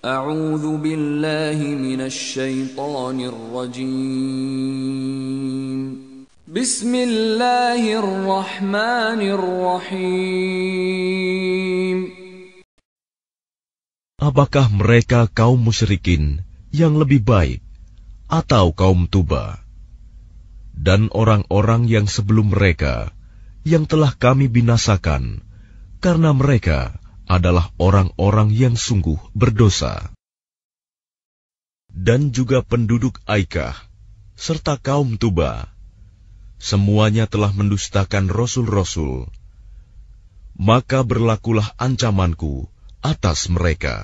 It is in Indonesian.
أعوذ بالله من الشيطان الرجيم بسم الله الرحمن الرحيم Apakah mereka kaum musyrikin yang lebih baik atau kaum Tuba dan orang-orang yang sebelum mereka yang telah kami binasakan karena mereka adalah orang-orang yang sungguh berdosa. Dan juga penduduk Aikah, serta kaum Tuba, semuanya telah mendustakan rasul-rasul. Maka berlakulah ancamanku atas mereka.